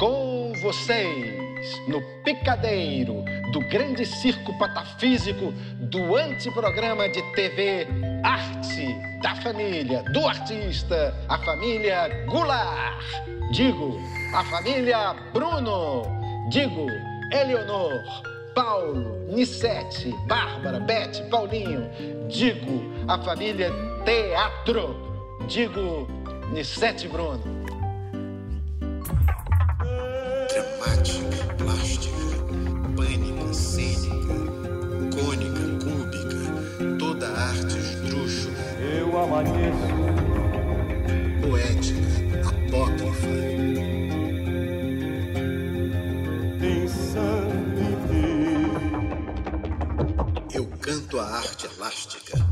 com vocês no picadeiro do grande circo patafísico do anteprograma de TV Arte da Família, do artista, a família Goulart. Digo, a família Bruno. Digo, Eleonor, Paulo, Nissete, Bárbara, Bete, Paulinho. Digo, a família Teatro. Digo, Nissete Bruno dramática, plástica, pânica, cênica, cônica, cúbica, toda a arte esdrúxula. Eu amanheço. Poética, apócrifa. Insanity. Eu canto a arte elástica.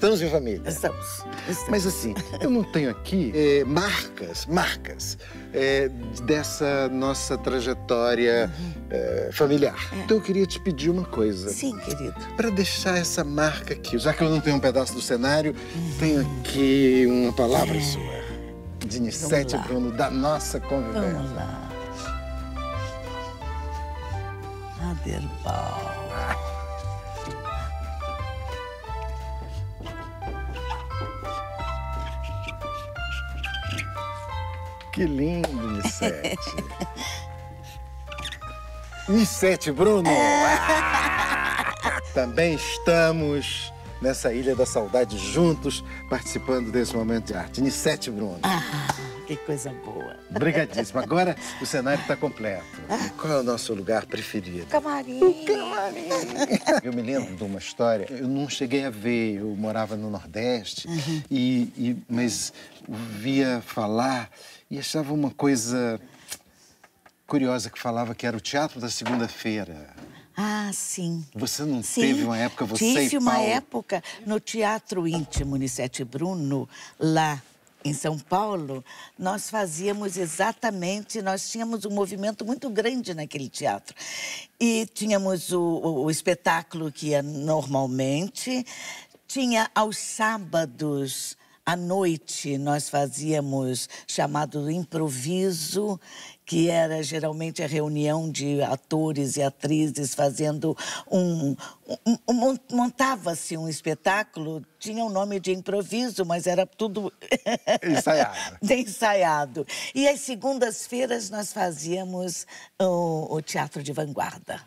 Estamos em família. Estamos. estamos. Mas assim, eu não tenho aqui é, marcas, marcas é, dessa nossa trajetória uhum. Eh, é, familiar. Então eu queria te pedir uma coisa. Sim, querido. Para deixar essa marca aqui, já que eu não tenho um pedaço do cenário, uhum. tenho aqui uma palavra é. sua. De Nissete Bruno, da nossa convivência. Vamos lá. Aderbal. Que lindo, Nissete. Nissete Bruno! Também estamos nessa Ilha da Saudade juntos, participando desse momento de arte. Nissete Bruno. Ah, que coisa boa. Obrigadíssimo. Agora o cenário está completo. Qual é o nosso lugar preferido? Camarim. O camarim. Eu me lembro de uma história, eu não cheguei a ver, eu morava no Nordeste, uhum. e, e, mas via falar e achava uma coisa curiosa que falava que era o teatro da segunda-feira. Ah, sim. Você não sim. teve uma época, você Tive e Paulo... uma época no Teatro Íntimo Unicete Bruno, lá em São Paulo, nós fazíamos exatamente, nós tínhamos um movimento muito grande naquele teatro. E tínhamos o, o, o espetáculo que ia normalmente, tinha aos sábados à noite, nós fazíamos chamado improviso, que era geralmente a reunião de atores e atrizes fazendo um. um, um Montava-se um espetáculo, tinha o um nome de improviso, mas era tudo. Ensaiado. ensaiado. E às segundas-feiras nós fazíamos o, o, teatro de vanguarda.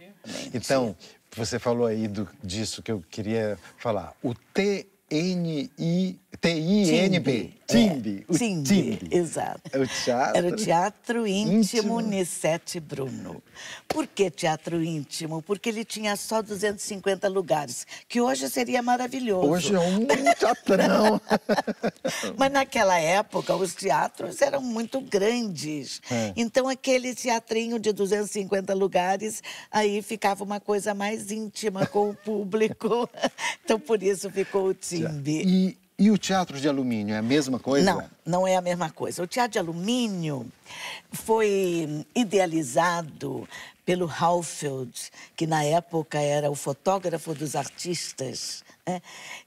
Então, você falou aí do, disso que eu queria falar. O TNI T-I-N-B. Timbi. É, timbi, exato. É o teatro. Era o Teatro Íntimo, íntimo. Nissete Bruno. Por que Teatro Íntimo? Porque ele tinha só 250 lugares, que hoje seria maravilhoso. Hoje é um teatrão. Mas naquela época, os teatros eram muito grandes. É. Então, aquele teatrinho de 250 lugares, aí ficava uma coisa mais íntima com o público. então, por isso ficou o Timbi. E e o teatro de alumínio é a mesma coisa? Não, não é a mesma coisa. O teatro de alumínio foi idealizado pelo Halfeld, que na época era o fotógrafo dos artistas. Né?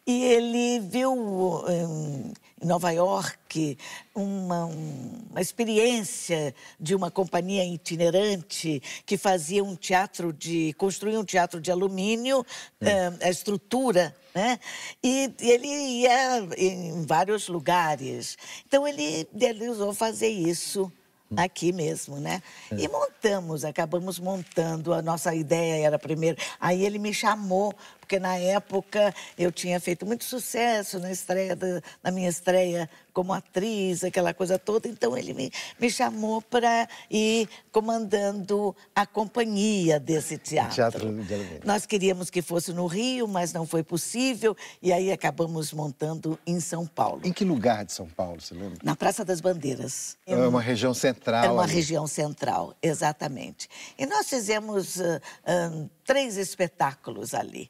E ele viu eh, em Nova York uma, uma experiência de uma companhia itinerante que fazia um teatro de. construía um teatro de alumínio, eh, a estrutura né? E ele ia em vários lugares. Então ele usou fazer isso Hum. aqui mesmo, né? É. E montamos, acabamos montando. A nossa ideia era primeiro. Aí ele me chamou, porque na época eu tinha feito muito sucesso na estreia da, na minha estreia como atriz, aquela coisa toda. Então ele me, me chamou para ir comandando a companhia desse teatro. teatro de Nós queríamos que fosse no Rio, mas não foi possível e aí acabamos montando em São Paulo. Em que lugar de São Paulo, você lembra? Na Praça das Bandeiras. É uma região central. É uma ali. região central, exatamente. E nós fizemos uh, três espetáculos ali.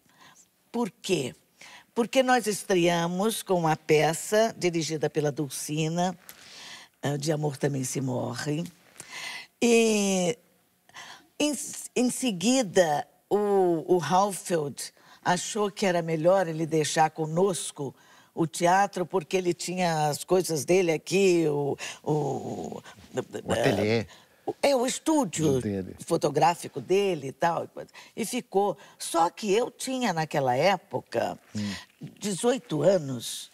Por quê? Porque nós estreamos com uma peça dirigida pela Dulcina, eh, De Amor Também Se Morre. E em, em seguida, o, o Halfield achou que era melhor ele deixar conosco o teatro porque ele tinha as coisas dele aqui, o... O, o ateliê. Eh, é o estúdio dele. fotográfico dele e tal. E ficou. Só que eu tinha, naquela época, hum. 18 anos.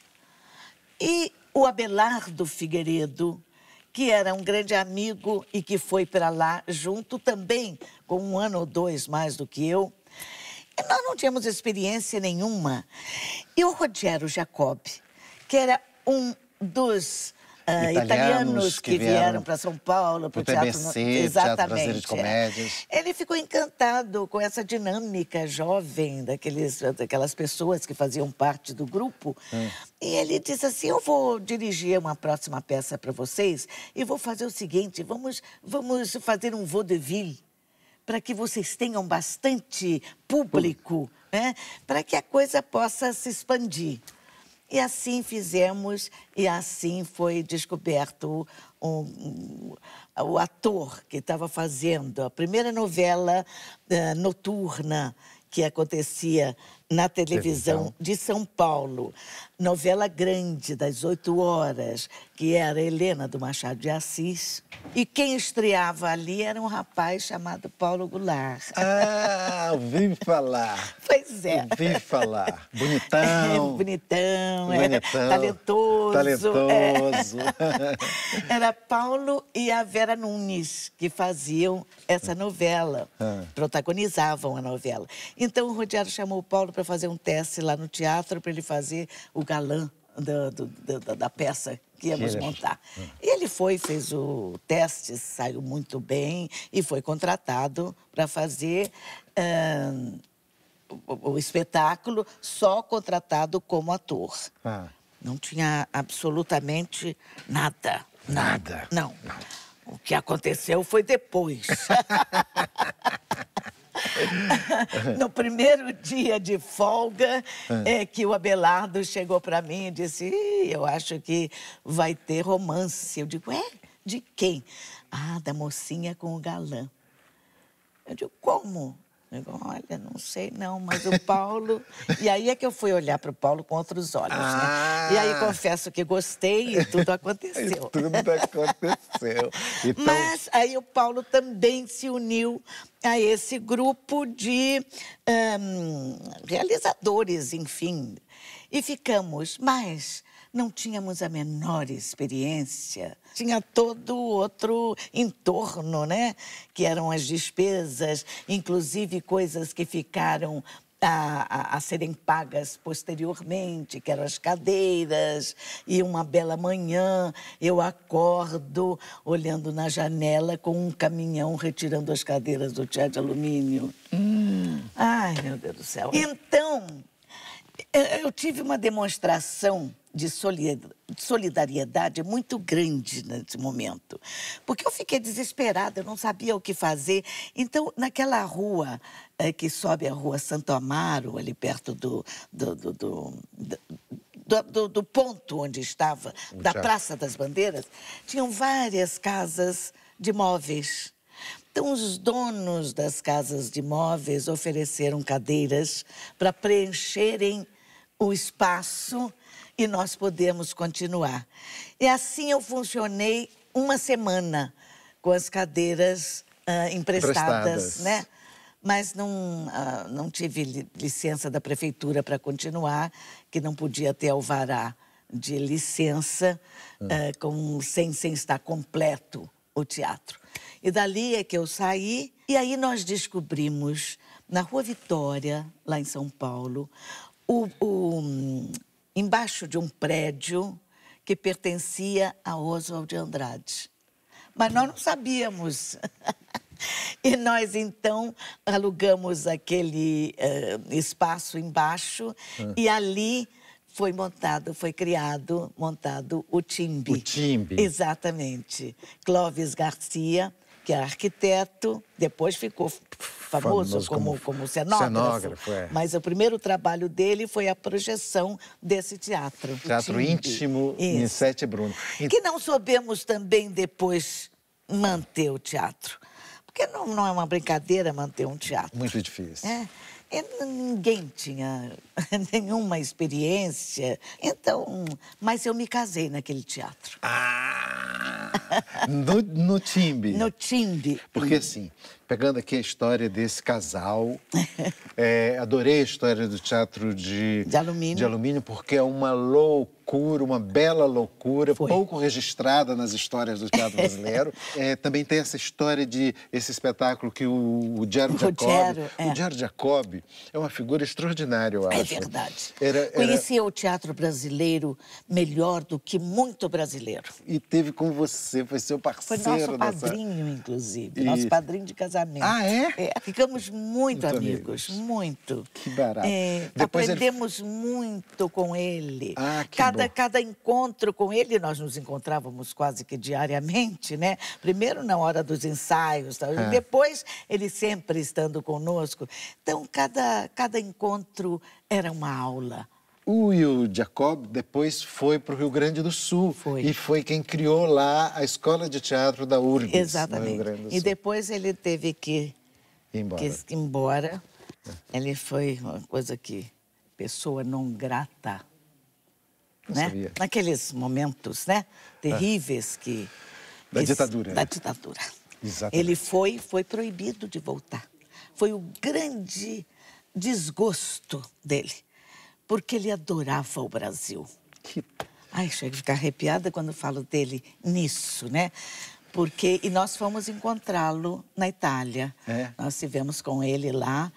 E o Abelardo Figueiredo, que era um grande amigo e que foi para lá junto também, com um ano ou dois mais do que eu. E nós não tínhamos experiência nenhuma. E o Rogério Jacob, que era um dos ah, italianos, italianos, que, que vieram, vieram para São Paulo, para o Teatro BBC, Exatamente. Teatro é. Comédias. Ele ficou encantado com essa dinâmica jovem daqueles, daquelas pessoas que faziam parte do grupo. Hum. E ele disse assim: Eu vou dirigir uma próxima peça para vocês e vou fazer o seguinte: vamos, vamos fazer um vaudeville para que vocês tenham bastante público, né? para que a coisa possa se expandir. E assim fizemos, e assim foi descoberto o, um, o ator que estava fazendo a primeira novela uh, noturna que acontecia na televisão, de São Paulo, novela grande das oito horas, que era Helena do Machado de Assis. E quem estreava ali era um rapaz chamado Paulo Goulart. Ah, ouvi falar. Pois é. Ouvi falar. Bonitão. É, bonitão, é bonitão. É, talentoso. Talentoso. É. Era Paulo e a Vera Nunes que faziam essa novela, ah. protagonizavam a novela. Então o Rodiário chamou o Paulo para para fazer um teste lá no teatro para ele fazer o galã da, da, da peça que íamos montar. Ah. E ele foi, fez o teste, saiu muito bem e foi contratado para fazer uh, o, o, espetáculo só contratado como ator. Ah. Não tinha absolutamente nada. Nada? Não. Não. O que aconteceu foi depois. no primeiro dia de folga, é, é que o Abelardo chegou para mim e disse: Eu acho que vai ter romance. Eu digo: É? De quem? Ah, da mocinha com o galã. Eu digo: Como? Eu digo, olha, não sei não, mas o Paulo. e aí é que eu fui olhar para o Paulo com outros olhos. Ah. Né? E aí ah. confesso que gostei e tudo aconteceu. e tudo aconteceu. Então... Mas aí o Paulo também se uniu a esse grupo de um, realizadores, enfim. E ficamos, mas não tínhamos a menor experiência. Tinha todo outro entorno, né? Que eram as despesas, inclusive coisas que ficaram a, a, a, serem pagas posteriormente, que eram as cadeiras, e uma bela manhã eu acordo olhando na janela com um caminhão retirando as cadeiras do teatro de alumínio. Hum. Ai, meu Deus do céu. Então, eh, eu tive uma demonstração de solidariedade é muito grande nesse momento. Porque eu fiquei desesperada, eu não sabia o que fazer. Então, naquela rua é, que sobe a rua Santo Amaro, ali perto do, do, do, do do, do, do, ponto onde estava, da Praça das Bandeiras, tinham várias casas de móveis. Então, os donos das casas de móveis ofereceram cadeiras para preencherem o espaço e nós podemos continuar. E assim eu funcionei uma semana com as cadeiras ah, emprestadas, emprestadas, né? Mas não, ah, não tive licença da prefeitura para continuar, que não podia ter alvará de licença, hum. ah, com, sem, sem estar completo o teatro. E dali é que eu saí, e aí nós descobrimos, na Rua Vitória, lá em São Paulo, o, o embaixo de um prédio que pertencia a Oswald de Andrade. Mas nós não sabíamos. E nós então alugamos aquele uh, espaço embaixo ah. e ali foi montado, foi criado, montado o Timbi. O Timbi. Exatamente. Clóvis Garcia, que era arquiteto, depois ficou famoso, famoso como, como cenógrafo. cenógrafo é. Mas o primeiro trabalho dele foi a projeção desse teatro. Teatro íntimo Isso. em Sete Bruno. Que não soubemos também depois manter o teatro. Porque não, não é uma brincadeira manter um teatro. Muito difícil. É. E ninguém tinha nenhuma experiência. Então, mas eu me casei naquele teatro. Ah! no, no timbre. No timbi Porque assim, pegando aqui a história desse casal, é, adorei a história do teatro de, de, alumínio. de alumínio, porque é uma louca loucura, uma bela loucura, Foi. pouco registrada nas histórias do teatro brasileiro. é, também tem essa história de esse espetáculo que o, Diário Jacob. é. O Diário Jacob é uma figura extraordinária, eu é acho. É verdade. Era, era... Conhecia o teatro brasileiro melhor do que muito brasileiro. E teve com você, foi seu parceiro. Foi nosso padrinho, inclusive. E... Nosso padrinho de casamento. Ah, é? é ficamos muito, muito amigos, amigos, muito. Que barato. É, Depois aprendemos ele... muito com ele. Ah, que Cada cada, cada encontro com ele, nós nos encontrávamos quase que diariamente, né? Primeiro na hora dos ensaios, é. depois ele sempre estando conosco. Então, cada, cada encontro era uma aula. O Will Jacob depois foi para o Rio Grande do Sul foi. e foi quem criou lá a escola de teatro da URGS. Exatamente. E depois ele teve que ir embora. Que, embora. É. Ele foi uma coisa que pessoa não grata né? sabia. Naqueles momentos, né? Terríveis é. que, da que, ditadura. Da né? ditadura. Exatamente. Ele foi, foi proibido de voltar. Foi o grande desgosto dele, porque ele adorava o Brasil. Que... Ai, chega a ficar arrepiada quando falo dele nisso, né? Porque e nós fomos encontrá-lo na Itália. É. Nós estivemos com ele lá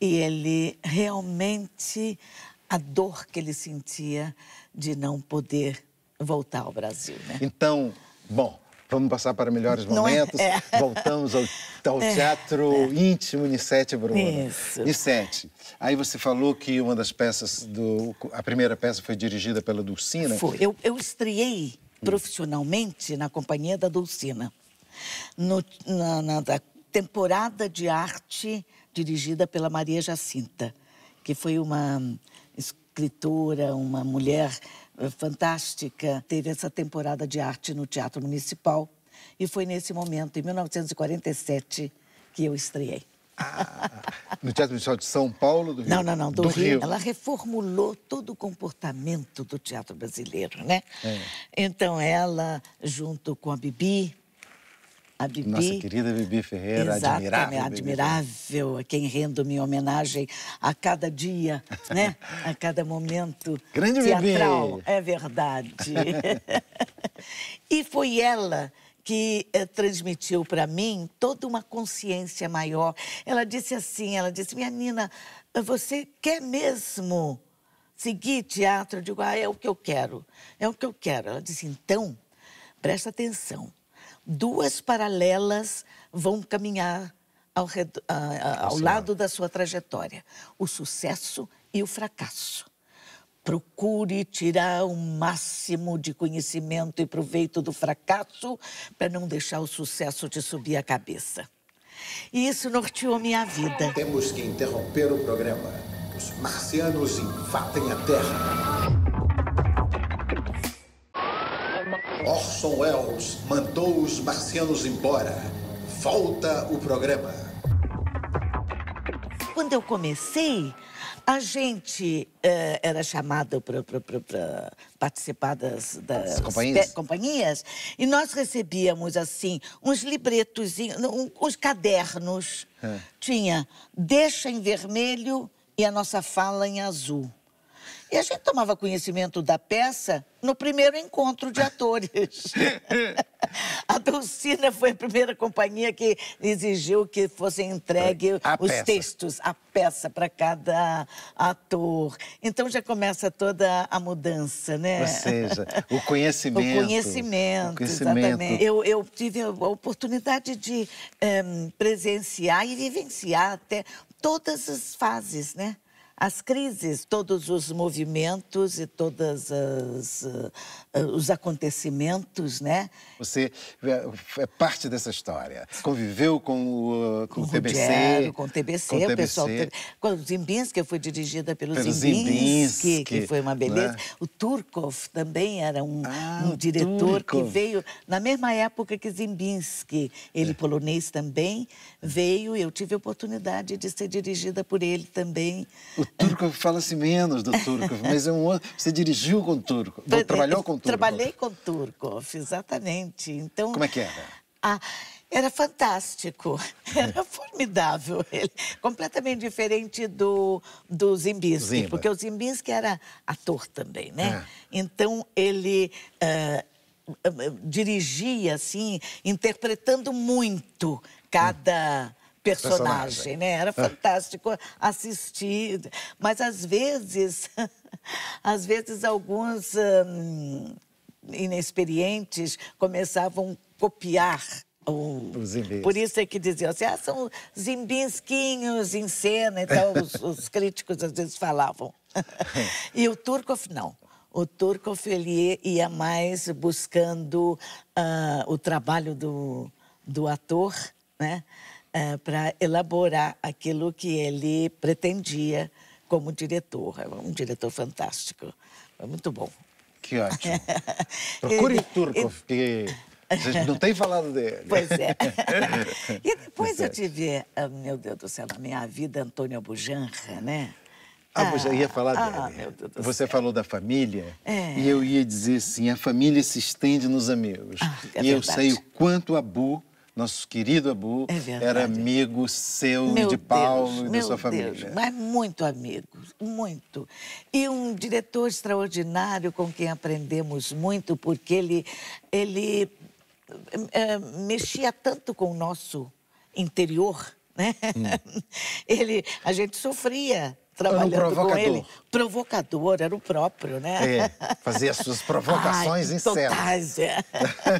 e ele realmente a dor que ele sentia de não poder voltar ao Brasil. Né? Então, bom, Vamos passar para melhores é? momentos. É, é. Voltamos ao, ao é, teatro é. íntimo Nicete Bruno. Isso. Nicete, aí você falou que uma das peças do. A primeira peça foi dirigida pela Dulcina. Foi. Eu, eu estreiei profissionalmente na companhia da Dulcina. No, na, na temporada de arte dirigida pela Maria Jacinta, que foi uma escritora, uma mulher eh, fantástica, teve essa temporada de arte no Teatro Municipal. E foi nesse momento, em 1947, que eu estreiei. Ah, no Teatro Municipal de São Paulo, do Rio? Não, não, não, do, do Rio. Rio. Ela reformulou todo o comportamento do teatro brasileiro, né? É. Então, ela, junto com a Bibi, a Bibi, Nossa querida Bibi Ferreira, admirável. admirável, a quem rendo minha homenagem a cada dia, né? a cada momento Grande teatral. Bibi. É verdade. e foi ela que eh, transmitiu para mim toda uma consciência maior. Ela disse assim, ela disse, minha Nina, você quer mesmo seguir teatro? Eu digo, ah, é o que eu quero, é o que eu quero. Ela disse, então, presta atenção duas paralelas vão caminhar ao, redor, tá ao lado da sua trajetória: o sucesso e o fracasso. Procure tirar o máximo de conhecimento e proveito do fracasso para não deixar o sucesso te subir a cabeça. E isso norteou minha vida. Temos que interromper o programa. Os marcianos invadem a Terra. Orson Welles mandou os marcianos embora. Volta o programa. Quando eu comecei, a gente eh, era chamada para participar das, das companhias? Pe, companhias? e nós recebíamos, assim, uns libretos, um, uns cadernos. É. Tinha Deixa em vermelho e a nossa fala em azul. E a gente tomava conhecimento da peça no primeiro encontro de atores. a Dulcina foi a primeira companhia que exigiu que fossem entregue a os peça. textos, a peça para cada ator. Então já começa toda a mudança, né? Ou seja, o conhecimento. o conhecimento, o conhecimento. exatamente. Eu, eu, tive a oportunidade de um, eh, presenciar e vivenciar até todas as fases, né? as crises, todos os movimentos e todos eh, eh, os acontecimentos, né? Você é, é parte dessa história. Conviveu com o, com, eh, com o TBC. Ruggiero, com o TBC, com o, TBC. o pessoal. Com o Zimbinski, eu fui dirigida pelo, pelo Zimbinski, que foi uma beleza. Né? O Turkov também era um, ah, um diretor Turkov. que veio na mesma época que Zimbinski. Ele, é. polonês também, veio. Eu tive a oportunidade de ser dirigida por ele também. O Turco fala-se assim, menos do Turco, mas é um outro. Você dirigiu com Turco, é, trabalhou com Turco. Trabalhei com Turco, exatamente. Então, Como é que era? Ah, era fantástico, era formidável. Ele, completamente diferente do, do Zimbinski, Zimba. porque o Zimbinski era ator também, né? É. Então ele uh, dirigia, assim, interpretando muito cada personagem, personagem. né? Era é. fantástico assistir. Mas às vezes, às vezes alguns hum, inexperientes começavam a copiar o... Por isso é que diziam assim, ah, são zimbisquinhos em cena, então os, os críticos às vezes falavam. e o Turkoff não. O Turkoff ele ia mais buscando uh, o trabalho do, do ator, né? uh, eh, para elaborar aquilo que ele pretendia como diretor. É um diretor fantástico. Foi muito bom. Que ótimo. Procure ele, Turkov, porque vocês não têm falado dele. Pois é. e depois eu tive, oh, meu Deus do céu, na minha vida, Antônio Bujanra, né? Ah, você é, ia falar ah, dele. Você céu. falou da família é. e eu ia dizer assim, a família se estende nos amigos. Ah, é e verdade. eu sei o quanto a Bu nosso querido Abu é era amigo seu meu de Paulo Deus, e da sua família. Deus, mas muito amigo, muito. E um diretor extraordinário com quem aprendemos muito, porque ele, ele é, mexia tanto com o nosso interior. Né? Hum. Ele, a gente sofria trabalhando um com ele. Provocador, era o próprio, né? É, fazia as suas provocações Ai, em totais, é.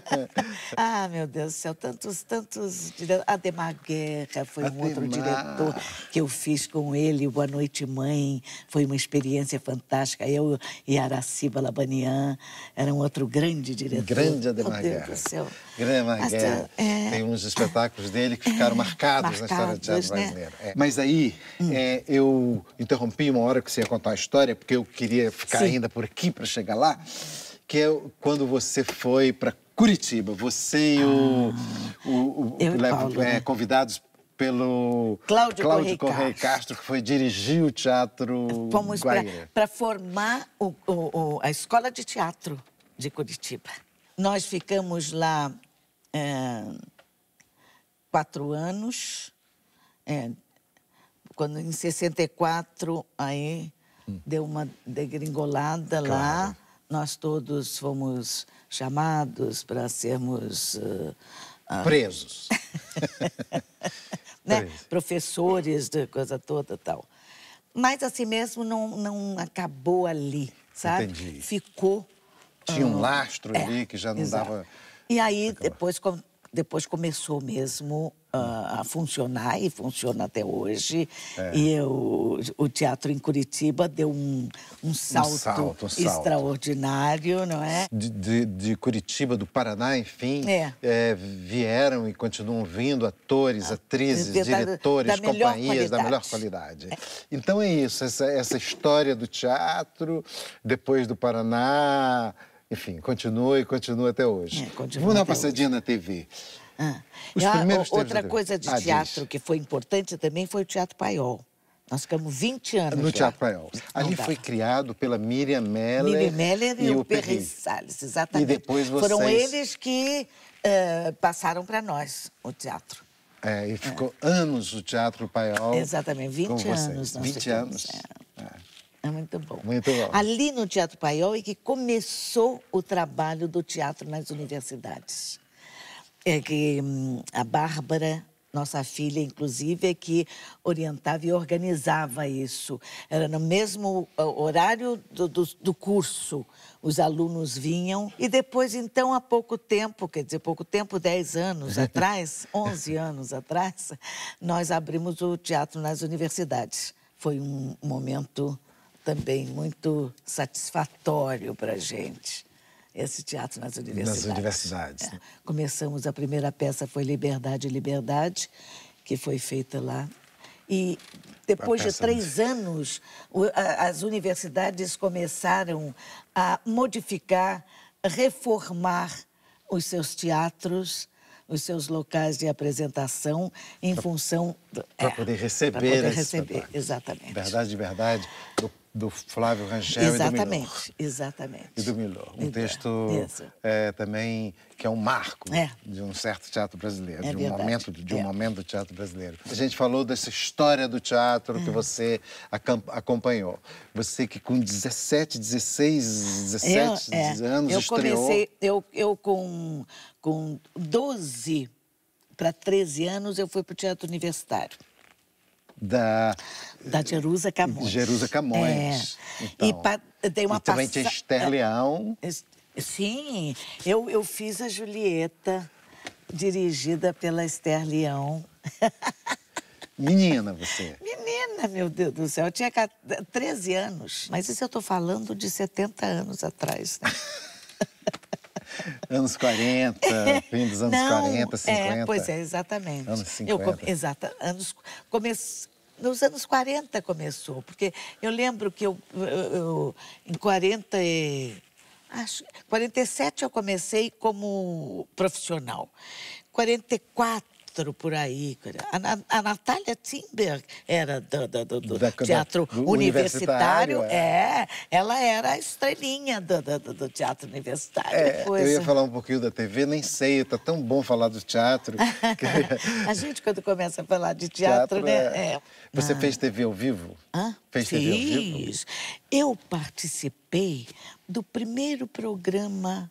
ah, meu Deus do céu, tantos, tantos... Ademar Guerra foi Ademar. um outro diretor que eu fiz com ele, Boa Noite Mãe, foi uma experiência fantástica. Eu e Araciba Labanian, era um outro grande diretor. Grande Ademar oh, Deus Guerra. Do céu. Grande Ademar Guerra. É, é... Tem uns espetáculos dele que ficaram marcados, marcados na história do teatro né? brasileiro. É. Mas aí, hum. É, eu... Então, interrompi uma hora que você ia contar a história, porque eu queria ficar Sim. ainda por aqui para chegar lá, que é quando você foi para Curitiba. Você e o, ah, o, o, eu o Paulo, é, né? convidados pelo Cláudio, Cláudio Correia, Castro, que foi dirigir o teatro. Fomos para formar o, o, a escola de teatro de Curitiba. Nós ficamos lá é, quatro anos, é, quando em 64 aí hum. deu uma degringolada claro. lá, nós todos fomos chamados para sermos uh, uh... presos. né? Preso. Professores de coisa toda tal. Mas assim mesmo não, não acabou ali, sabe? Entendi. Ficou tinha um ah, lastro é, ali que já não exato. dava. E aí depois, depois começou mesmo a, a funcionar e funciona até hoje. É. E o o teatro em Curitiba deu um, um, salto, um salto, um salto, extraordinário, não é? De, de, de Curitiba, do Paraná, enfim, é. É, vieram e continuam vindo atores, ah, atrizes, da, diretores, da companhias da melhor qualidade. Então é isso, essa, essa história do teatro, depois do Paraná enfim, continua e continua até hoje. É, continua Vamos dar uma passadinha hoje. na TV. Ah. A, outra coisa de ah, teatro diz. que foi importante também foi o Teatro Paiol. Nós ficamos 20 anos no Teatro Paiol. Ali foi criado pela Miriam Meller, Miriam Meller e, e o Perry Salles, exatamente. E depois vocês... Foram eles que uh, passaram para nós o teatro. É, e ficou é. anos o Teatro Paiol. Exatamente, 20 anos. Nós 20 ficamos. anos. É. é. é. muito bom. Muito bom. Ali no Teatro Paiol é que começou o trabalho do teatro nas universidades é que hum, a Bárbara, nossa filha, inclusive, é que orientava e organizava isso. Era no mesmo ah, horário do, do, do curso. Os alunos vinham e depois, então, há pouco tempo, quer dizer, pouco tempo, 10 anos atrás, 11 anos atrás, nós abrimos o teatro nas universidades. Foi um momento também muito satisfatório para a gente esse teatro nas universidades. Nas universidades. Né? É. Começamos, a primeira peça foi Liberdade, Liberdade, que foi feita lá. E depois de três anos, as universidades começaram a modificar, reformar os seus teatros, os seus locais de apresentação, em pra, função. Para é, poder receber. Para poder receber, exatamente. Verdade de verdade, do do Flávio Rangel exatamente, e do Milor. Exatamente. E do Milô, Um texto é, também que é um marco é. de um certo teatro brasileiro, é de um momento de um é. momento do teatro brasileiro. A gente falou dessa história do teatro que hum. você acompanhou. Você que com 17, 16, 17 eu, é, anos eu estreou. Comecei, eu eu com com 12 para 13 anos eu fui para o teatro universitário da da Jerusa Camões. Jerusa Camões. É. Então, e pa, dei uma e também passa... tinha Esther Leão. É, sim, eu, eu fiz a Julieta, dirigida pela Esther Leão. Menina você. Menina, meu Deus do céu. Eu tinha 13 anos. Mas isso eu estou falando de 70 anos atrás. Né? anos 40, fim dos anos Não, 40, 50. É, pois é, exatamente. Anos 50. Eu, exata, anos, comece, nos anos 40 começou, porque eu lembro que eu, eu, eu em 40 e, acho, 47 eu comecei como profissional. 44 teatro por aí. A, a Natália Timber era do, do, do, do da, teatro da, universitário. universitário é. é. ela era a estrelinha do, teatro universitário. É, eu ia falar um pouquinho da TV, nem sei, tá tão bom falar do teatro. Que... a gente, quando começa a falar de teatro, teatro né? É... é. Você ah. fez TV ao vivo? Hã? Fez Fiz. TV ao vivo? Eu participei do primeiro programa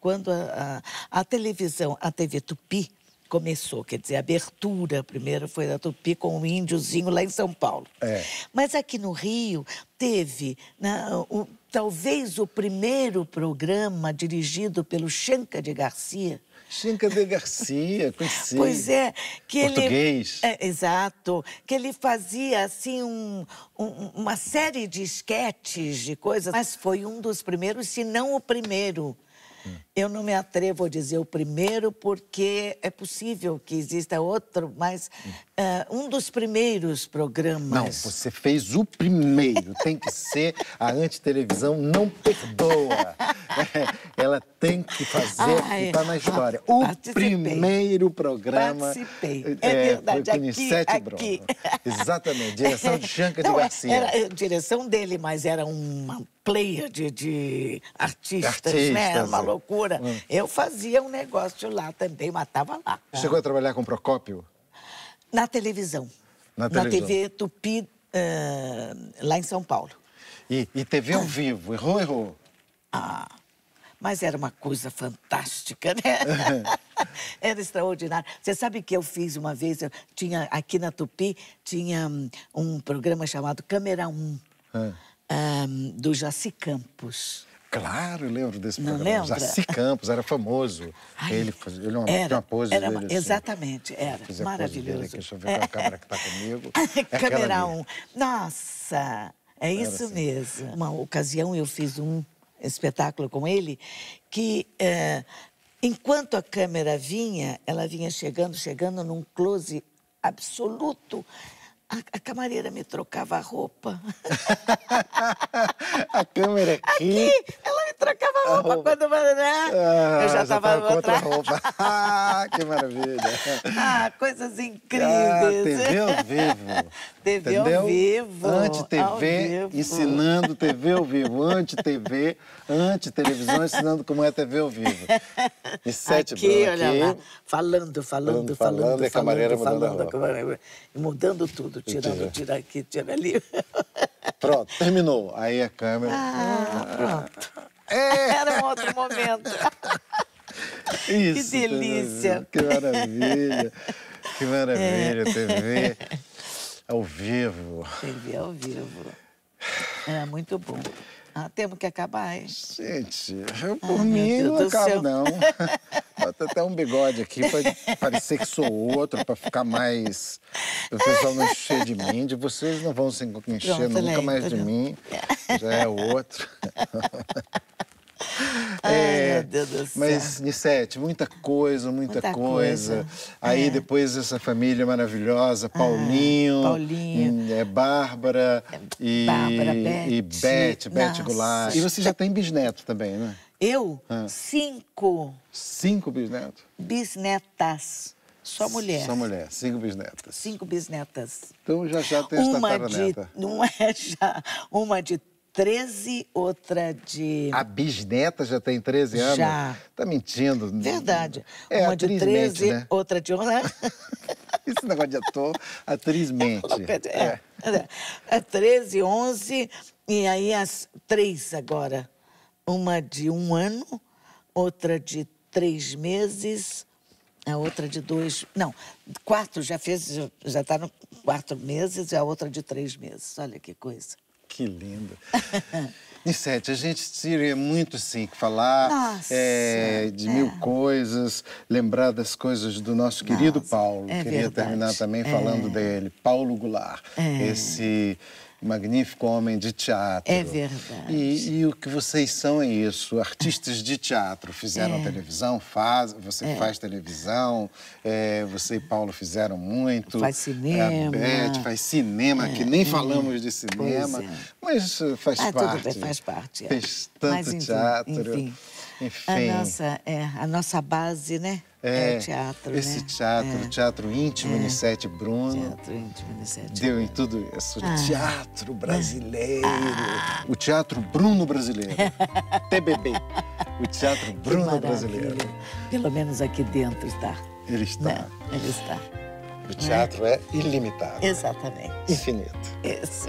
quando a, a, a televisão, a TV Tupi, começou, quer dizer, a abertura primeiro foi da Tupi com um índiozinho lá em São Paulo. É. Mas aqui no Rio teve na, né, o, talvez o primeiro programa dirigido pelo Xanca de Garcia. Xanca de Garcia, conheci. Pois é, que Português. ele. É, exato. Que ele fazia assim um, um, uma série de esquetes de coisas, mas foi um dos primeiros, se não o primeiro. Eu não me atrevo a dizer o primeiro, porque é possível que exista outro, mas Uh, um dos primeiros programas. Não, você fez o primeiro. Tem que ser. A antitelevisão não perdoa. É, ela tem que fazer que está na história. O participei. primeiro programa. Participei. Eh, é, é verdade. Foi o Nissete aqui. Exatamente. Direção de Chanca de Garcia. Era, eh, direção dele, mas era uma player de, de artistas, né? artistas, né? Uma é. loucura. Hum. Eu fazia um negócio lá também, matava lá. Chegou a trabalhar com Procópio? Na televisão. Na, televisão. na TV Tupi, uh, lá em São Paulo. E, e TV ao vivo, errou, errou. Ah, mas era uma coisa fantástica, né? era extraordinário. Você sabe que eu fiz uma vez, eu tinha aqui na Tupi, tinha hum, um programa chamado Câmera 1, é. um, ah. hum, do Jaci Campos. Claro, lembro desse Não programa. Lembra? Jaci Campos, era famoso. Ai, ele ele é uma, era, uma pose era, dele, assim, Exatamente, era. Maravilhoso. Dele, deixa eu ver qual é câmera que está comigo. É câmera 1. Um. Nossa, é isso assim. mesmo. Uma ocasião eu fiz um espetáculo com ele que... É, enquanto a câmera vinha, ela vinha chegando, chegando num close absoluto a, a, camareira me trocava a roupa. a câmera aqui. Aqui, ela trocava a é roupa, roupa. quando. Né? Ah, eu já estava no outra roupa. Ah, que maravilha. Ah, coisas incríveis. Ah, TV ao vivo. TV Entendeu? ao vivo. Ante-TV, ensinando TV ao vivo. Ante-TV, ante-televisão, ensinando como é TV ao vivo. E sete aqui, Bruno, olha lá. Falando, falando, falando, falando, falando, falando, falando mudando tudo, tirando, tirando aqui, tirando ali. Pronto, terminou. Aí a câmera. Ah, pronto. É. Era um outro momento. Isso, que tá delícia. Que maravilha. Que maravilha, é. TV ao vivo. TV ao vivo. É muito bom. Ah, temos que acabar, hein? Gente, eu por Ai, mim não acabo, céu. não. Bota até um bigode aqui para parecer que sou outro, para ficar mais. O pessoal não encher de mim, de vocês não vão se encher Pronto, nunca lei, né? mais de não. mim. Já é outro. É, Meu Deus do céu. Mas, Nissete, muita coisa, muita, muita coisa. coisa. Aí é. depois essa família maravilhosa, Paulinho. Ah, Paulinho. É, Bárbara. É, e, Bárbara, Beth. E Beth, Goulart. E você já tem bisneto também, né? Eu? Ah. Cinco. Cinco bisnetos? Bisnetas. Só mulher. Só mulher, cinco bisnetas. Cinco bisnetas. Então já já tem uma de, Não é já. Uma de 13, outra de. A bisneta já tem 13 anos? Já. Tá mentindo. Verdade. É, uma de 13, mente, né? outra de. Né? Esse negócio de ator, atriz mente. É, é. é. 13, 11, e aí as três agora. Uma de um ano, outra de três meses, a outra de dois. Não, quatro já fez, já está no quatro meses, e a outra de três meses. Olha que coisa. Que lindo. Nissete, a gente teria muito sim que falar é, de mil é. coisas, lembrar das coisas do nosso querido Nossa, Paulo. É Queria verdade. terminar também é. falando dele, Paulo Goulart, é. esse magnífico homem de teatro. É verdade. E, e, o que vocês são é isso, artistas de teatro. Fizeram é. televisão, faz, você é. faz televisão, é, você e Paulo fizeram muito. Faz cinema. É, Beth faz cinema, que é, nem é. falamos de cinema, mas faz ah, parte. Tudo bem, faz parte. Fez tanto mas, teatro. Enfim. enfim. A, nossa, a nossa base, né? É, é, teatro. Esse né? teatro, é. teatro íntimo, é. Unicete Bruno. Teatro íntimo, Unicete Deu em tudo isso. Ah. Teatro ah. brasileiro. Ah. O teatro Bruno brasileiro. TBB. O teatro Bruno brasileiro. Pelo menos aqui dentro está. Ele está. Né? Ele está. O né? teatro é? é ilimitado. Exatamente. Infinito. Isso.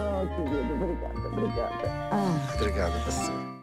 oh, querido, obrigada, obrigada. Ah. Obrigada a você.